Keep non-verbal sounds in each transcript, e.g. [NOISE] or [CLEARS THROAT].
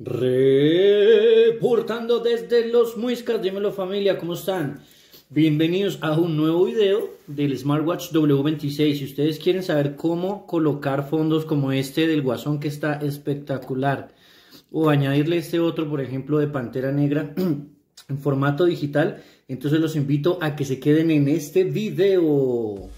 Reportando desde los muiscas, dímelo familia, ¿cómo están? Bienvenidos a un nuevo video del Smartwatch W26. Si ustedes quieren saber cómo colocar fondos como este del guasón que está espectacular o añadirle este otro, por ejemplo, de pantera negra [CLEARS THROAT] en formato digital, entonces los invito a que se queden en este video.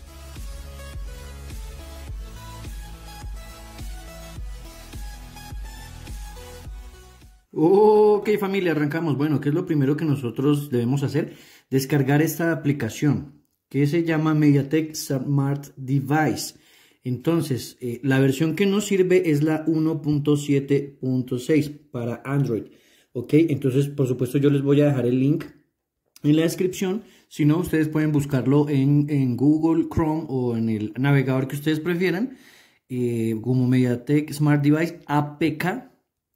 Ok familia, arrancamos. Bueno, ¿qué es lo primero que nosotros debemos hacer? Descargar esta aplicación que se llama MediaTek Smart Device. Entonces, eh, la versión que nos sirve es la 1.7.6 para Android. Ok, entonces por supuesto yo les voy a dejar el link en la descripción. Si no, ustedes pueden buscarlo en, Google Chrome o en el navegador que ustedes prefieran. Eh, como MediaTek Smart Device APK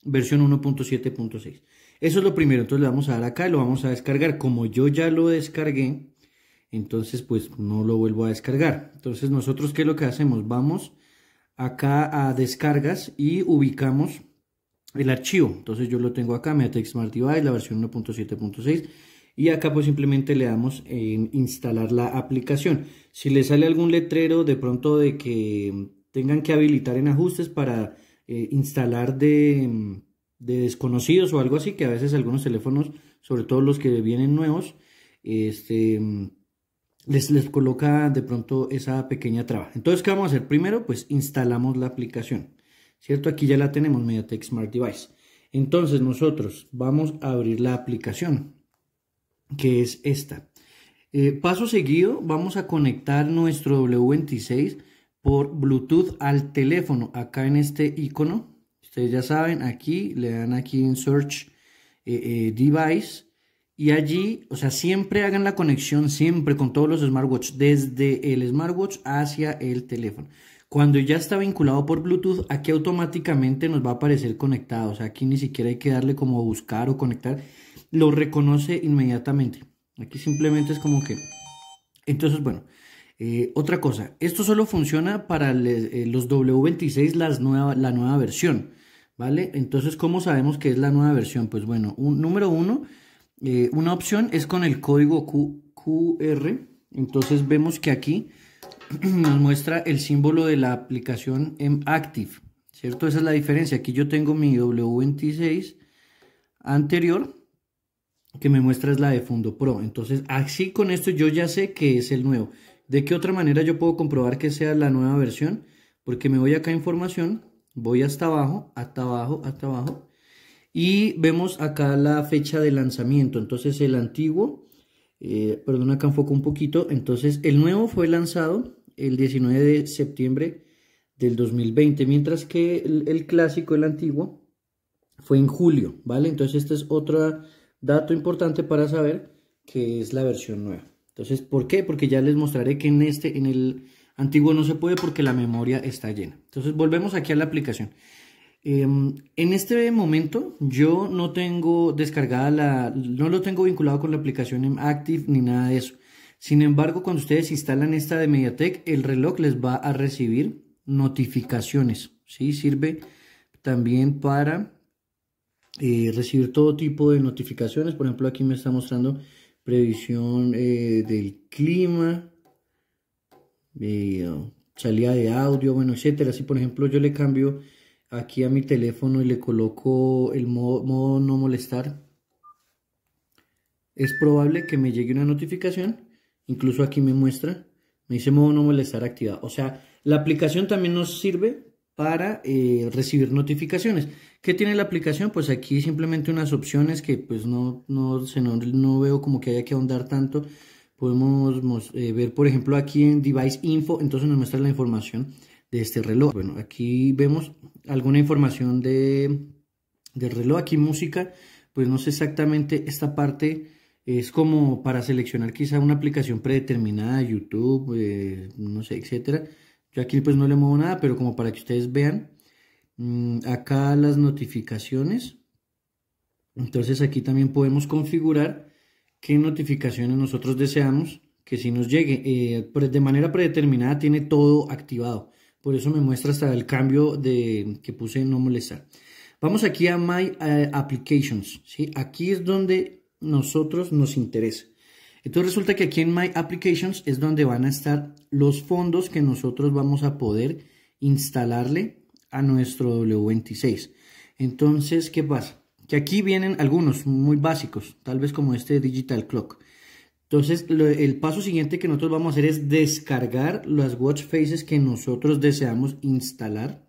versión 1.7.6. Eso es lo primero, entonces le vamos a dar acá, y lo vamos a descargar. Como yo ya lo descargué, entonces pues no lo vuelvo a descargar. Entonces nosotros qué es lo que hacemos, vamos acá a descargas y ubicamos el archivo. Entonces yo lo tengo acá, MetaText Smart Device, la versión 1.7.6. Y acá pues simplemente le damos en instalar la aplicación. Si le sale algún letrero de pronto de que tengan que habilitar en ajustes para eh, instalar de, mm, de, desconocidos o algo así, que a veces algunos teléfonos, sobre todo los que vienen nuevos, este, mm, les, les coloca de pronto esa pequeña traba. Entonces, ¿qué vamos a hacer? Primero, pues instalamos la aplicación, ¿cierto? Aquí ya la tenemos, MediaTek Smart Device. Entonces, nosotros vamos a abrir la aplicación, que es esta. Eh, paso seguido, vamos a conectar nuestro W26 por Bluetooth al teléfono, acá en este icono. Ustedes ya saben, aquí le dan aquí en Search eh, eh, Device. Y allí, o sea, siempre hagan la conexión, siempre con todos los smartwatch, desde el smartwatch hacia el teléfono. Cuando ya está vinculado por Bluetooth, aquí automáticamente nos va a aparecer conectado. O sea, aquí ni siquiera hay que darle como buscar o conectar. Lo reconoce inmediatamente. Aquí simplemente es como que... Entonces, bueno, eh, otra cosa, esto solo funciona para eh, los W26, las la nueva versión, ¿vale? Entonces, ¿cómo sabemos que es la nueva versión? Pues bueno, un, número uno, eh, una opción es con el código QR. Entonces vemos que aquí [CLEARS THROAT] nos muestra el símbolo de la aplicación en Active, ¿cierto? Esa es la diferencia. Aquí yo tengo mi W26 anterior que me muestra es la de Fundo Pro. Entonces, así con esto yo ya sé que es el nuevo. ¿De qué otra manera yo puedo comprobar que sea la nueva versión? Porque me voy acá a información, voy hasta abajo, hasta abajo, hasta abajo. Y vemos acá la fecha de lanzamiento. Entonces el antiguo, eh, perdón, acá enfoco un poquito. Entonces el nuevo fue lanzado el 19 de septiembre del 2020, mientras que el, clásico, el antiguo, fue en julio, ¿vale? Entonces este es otro dato importante para saber que es la versión nueva. Entonces, ¿por qué? Porque ya les mostraré que en este, en el antiguo no se puede porque la memoria está llena. Entonces, volvemos aquí a la aplicación. Em, en este momento yo no tengo descargada la, no lo tengo vinculado con la aplicación en Active ni nada de eso. Sin embargo, cuando ustedes instalan esta de MediaTek, el reloj les va a recibir notificaciones. ¿sí? Sirve también para eh, recibir todo tipo de notificaciones. Por ejemplo, aquí me está mostrando previsión eh, del clima, eh, salida de audio, bueno, etcétera. Si por ejemplo yo le cambio aquí a mi teléfono y le coloco el modo, modo no molestar, es probable que me llegue una notificación, incluso aquí me muestra, me dice modo no molestar activado. O sea, la aplicación también nos sirve para eh, recibir notificaciones. ¿Qué tiene la aplicación? Pues aquí simplemente unas opciones que pues no, no, no, veo como que haya que ahondar tanto. Podemos eh, ver, por ejemplo, aquí en Device Info, entonces nos muestra la información de este reloj. Bueno, aquí vemos alguna información de, del reloj, aquí música, pues no sé exactamente esta parte es como para seleccionar quizá una aplicación predeterminada, YouTube, eh, no sé, etcétera. Yo aquí pues no le muevo nada, pero como para que ustedes vean, mm, acá las notificaciones. Entonces aquí también podemos configurar qué notificaciones nosotros deseamos que si nos llegue. Eh, de manera predeterminada tiene todo activado. Por eso me muestra hasta el cambio de, que puse no molestar. Vamos aquí a My eh, Applications. Aquí es donde nosotros nos interesa. Entonces resulta que aquí en My Applications es donde van a estar los fondos que nosotros vamos a poder instalarle a nuestro W26. Entonces, ¿qué pasa? Que aquí vienen algunos muy básicos, tal vez como este Digital Clock. Entonces, el paso siguiente que nosotros vamos a hacer es descargar las watch faces que nosotros deseamos instalar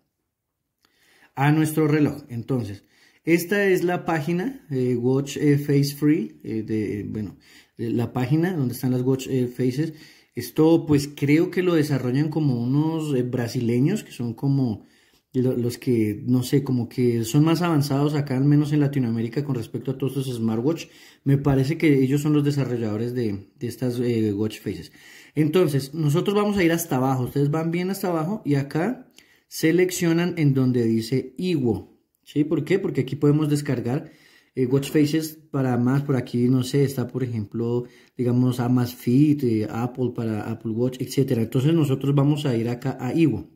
a nuestro reloj. Entonces, esta es la página eh, Watch eh, Face Free, eh, de, bueno, eh, la página donde están las watch eh, faces. Esto pues creo que lo desarrollan como unos eh, brasileños que son como los que, no sé, como que son más avanzados acá, al menos en Latinoamérica, con respecto a todos estos smartwatch. Me parece que ellos son los desarrolladores de, estas watch faces. Entonces, nosotros vamos a ir hasta abajo. Ustedes van bien hasta abajo y acá seleccionan en donde dice Iwo. ¿Sí? ¿Por qué? Porque aquí podemos descargar eh, watch faces para más por aquí, no sé, está por ejemplo, digamos Amazfit, eh, Apple para Apple Watch, etcétera. Entonces nosotros vamos a ir acá a Iwo.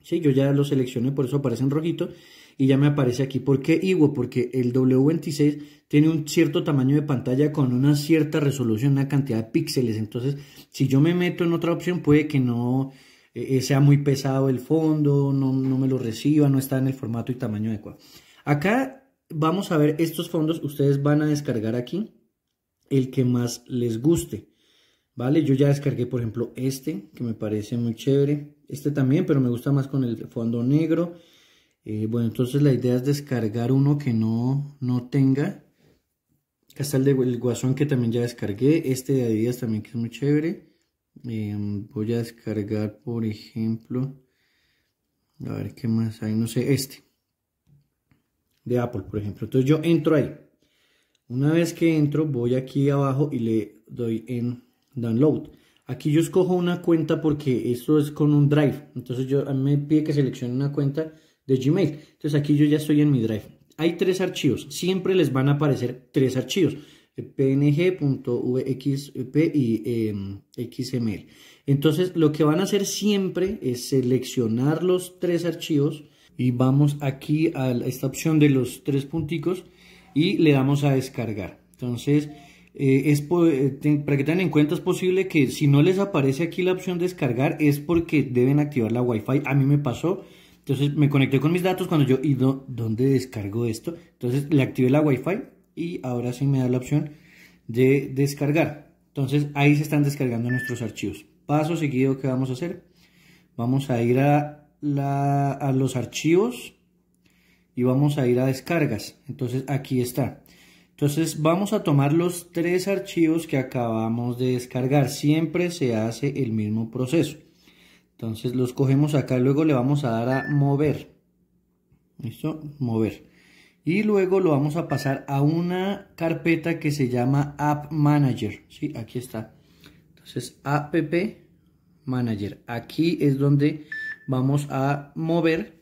Si yo ya lo seleccioné, por eso aparece en rojito y ya me aparece aquí. ¿Por qué Iwo? Porque el W26 tiene un cierto tamaño de pantalla con una cierta resolución, una cantidad de píxeles. Entonces, si yo me meto en otra opción, puede que no eh, sea muy pesado el fondo, no, no me lo reciba, no está en el formato y tamaño adecuado. Acá vamos a ver estos fondos, ustedes van a descargar aquí el que más les guste. ¿Vale? Yo ya descargué, por ejemplo, este, que me parece muy chévere. Este también, pero me gusta más con el fondo negro. Eh, bueno, entonces la idea es descargar uno que no, no tenga. Acá está el de el Guasón, que también ya descargué. Este de Adidas también, que es muy chévere. Em, voy a descargar, por ejemplo... A ver qué más hay, no sé, este de Apple, por ejemplo. Entonces yo entro ahí. Una vez que entro, voy aquí abajo y le doy en download. Aquí yo escojo una cuenta porque esto es con un drive. Entonces yo, a mí me pide que seleccione una cuenta de Gmail. Entonces aquí yo ya estoy en mi drive. Hay tres archivos. Siempre les van a aparecer tres archivos. Eh, PNG, eh, y em, XML. Entonces lo que van a hacer siempre es seleccionar los tres archivos y vamos aquí a esta opción de los tres punticos y le damos a descargar. Entonces, eh, es eh, para que tengan en cuenta es posible que si no les aparece aquí la opción descargar es porque deben activar la wifi, A mí me pasó. Entonces me conecté con mis datos cuando yo, ¿y dónde descargo esto? Entonces le activé la wifi y ahora sí me da la opción de descargar. Entonces ahí se están descargando nuestros archivos. Paso seguido que vamos a hacer. Vamos a ir a a los archivos y vamos a ir a descargas. Entonces aquí está. Entonces vamos a tomar los tres archivos que acabamos de descargar. Siempre se hace el mismo proceso. Entonces los cogemos acá, luego le vamos a dar a mover. ¿Listo? Mover. Y luego lo vamos a pasar a una carpeta que se llama App Manager. Sí, aquí está. Entonces App Manager. Aquí es donde vamos a mover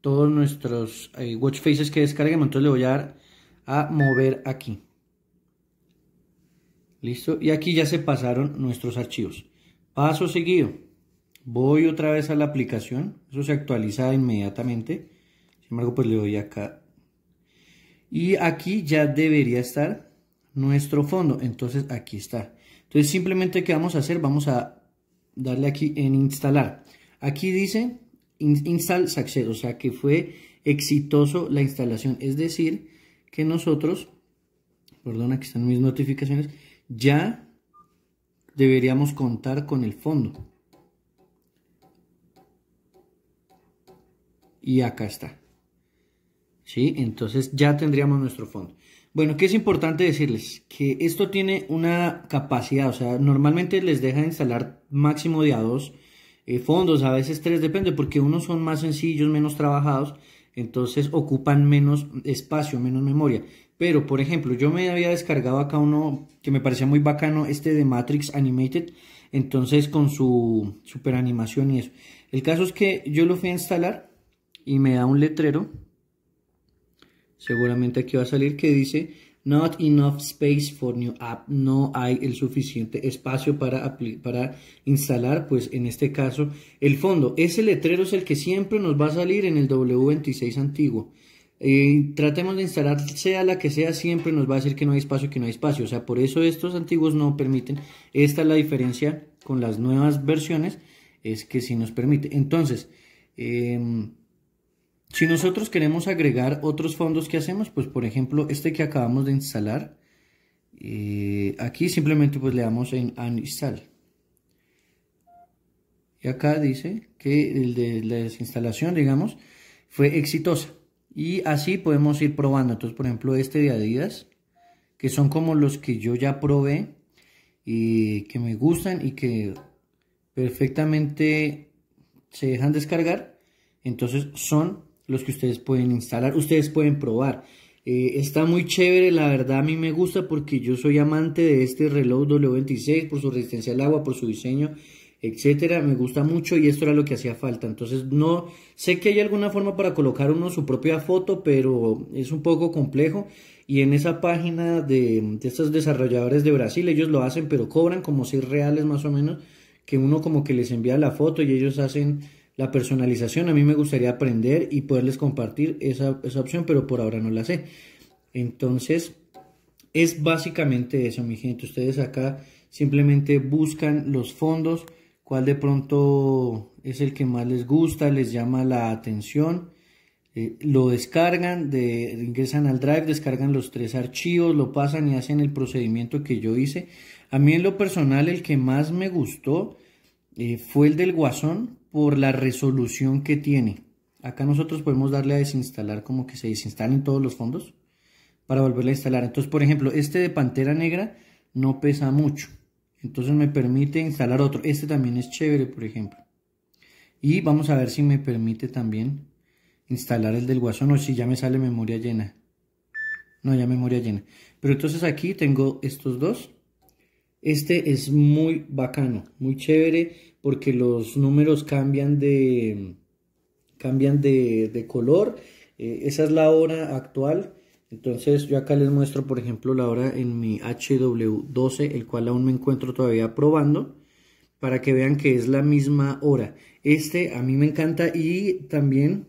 todos nuestros eh, watch faces que descarguemos. Entonces le voy a dar a mover aquí. Listo. Y aquí ya se pasaron nuestros archivos. Paso seguido. Voy otra vez a la aplicación. Eso se actualiza inmediatamente. Sin embargo, pues le doy acá. Y aquí ya debería estar nuestro fondo. Entonces aquí está. Entonces simplemente qué vamos a hacer. Vamos a darle aquí en instalar. Aquí dice install success, o sea que fue exitoso la instalación. Es decir, que nosotros, perdona que están mis notificaciones, ya deberíamos contar con el fondo. Y acá está. ¿Sí? Entonces ya tendríamos nuestro fondo. Bueno, que es importante decirles? Que esto tiene una capacidad, o sea, normalmente les deja instalar máximo de a 2 eh, fondos, a veces tres, depende, porque unos son más sencillos, menos trabajados, entonces ocupan menos espacio, menos memoria. Pero, por ejemplo, yo me había descargado acá uno que me parecía muy bacano, este de Matrix Animated, entonces con su super animación y eso. El caso es que yo lo fui a instalar y me da un letrero, seguramente aquí va a salir, que dice Not enough space for new app. No hay el suficiente espacio para, instalar, pues en este caso, el fondo. Ese letrero es el que siempre nos va a salir en el W26 antiguo. Eh, tratemos de instalar sea la que sea, siempre nos va a decir que no hay espacio, que no hay espacio. O sea, por eso estos antiguos no permiten. Esta es la diferencia con las nuevas versiones, es que sí nos permite. Entonces, eh, si nosotros queremos agregar otros fondos, que hacemos? Pues por ejemplo, este que acabamos de instalar, eh, aquí simplemente pues le damos en uninstall. Y acá dice que el de la desinstalación, digamos, fue exitosa. Y así podemos ir probando. Entonces, por ejemplo, este de Adidas, que son como los que yo ya probé y que me gustan y que perfectamente se dejan descargar. Entonces son los que ustedes pueden instalar, ustedes pueden probar. Eh, está muy chévere, la verdad a mí me gusta porque yo soy amante de este reloj W26 por su resistencia al agua, por su diseño, etcétera. Me gusta mucho y esto era lo que hacía falta. Entonces no sé que hay alguna forma para colocar uno su propia foto, pero es un poco complejo. Y en esa página de, de estos desarrolladores de Brasil, ellos lo hacen, pero cobran como 6 reales más o menos, que uno como que les envía la foto y ellos hacen la personalización. A mí me gustaría aprender y poderles compartir esa, opción, pero por ahora no la sé. Entonces, es básicamente eso, mi gente. Ustedes acá simplemente buscan los fondos, cuál de pronto es el que más les gusta, les llama la atención. Eh, lo descargan, de, ingresan al Drive, descargan los tres archivos, lo pasan y hacen el procedimiento que yo hice. A mí en lo personal el que más me gustó eh, fue el del Guasón, por la resolución que tiene. Acá nosotros podemos darle a desinstalar como que se desinstalen todos los fondos para volverla a instalar. Entonces, por ejemplo, este de Pantera Negra no pesa mucho. Entonces me permite instalar otro. Este también es chévere, por ejemplo. Y vamos a ver si me permite también instalar el del Guasón o si ya me sale memoria llena. No, ya memoria llena. Pero entonces aquí tengo estos dos. Este es muy bacano, muy chévere, porque los números cambian de, cambian de, color. Eh, esa es la hora actual. Entonces yo acá les muestro, por ejemplo, la hora en mi HW12, el cual aún me encuentro todavía probando, para que vean que es la misma hora. Este a mí me encanta y también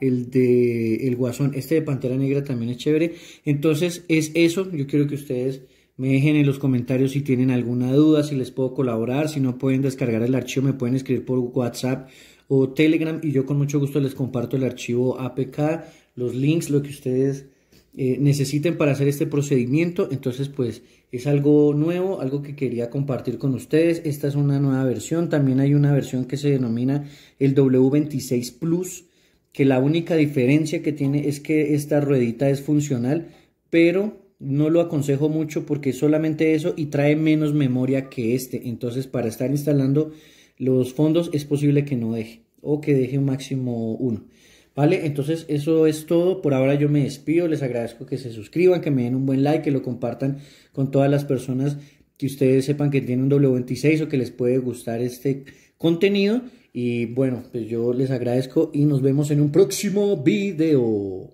el de el guasón, este de Pantera Negra también es chévere. Entonces es eso, yo quiero que ustedes me dejen en los comentarios si tienen alguna duda, si les puedo colaborar, si no pueden descargar el archivo, me pueden escribir por WhatsApp o Telegram y yo con mucho gusto les comparto el archivo APK, los links, lo que ustedes eh, necesiten para hacer este procedimiento. Entonces, pues es algo nuevo, algo que quería compartir con ustedes. Esta es una nueva versión. También hay una versión que se denomina el W26 Plus, que la única diferencia que tiene es que esta ruedita es funcional, pero no lo aconsejo mucho porque es solamente eso y trae menos memoria que este. Entonces, para estar instalando los fondos es posible que no deje o que deje un máximo uno. Vale, entonces eso es todo. Por ahora yo me despido. Les agradezco que se suscriban, que me den un buen like, que lo compartan con todas las personas que ustedes sepan que tienen un W26 o que les puede gustar este contenido. Y bueno, pues yo les agradezco y nos vemos en un próximo video.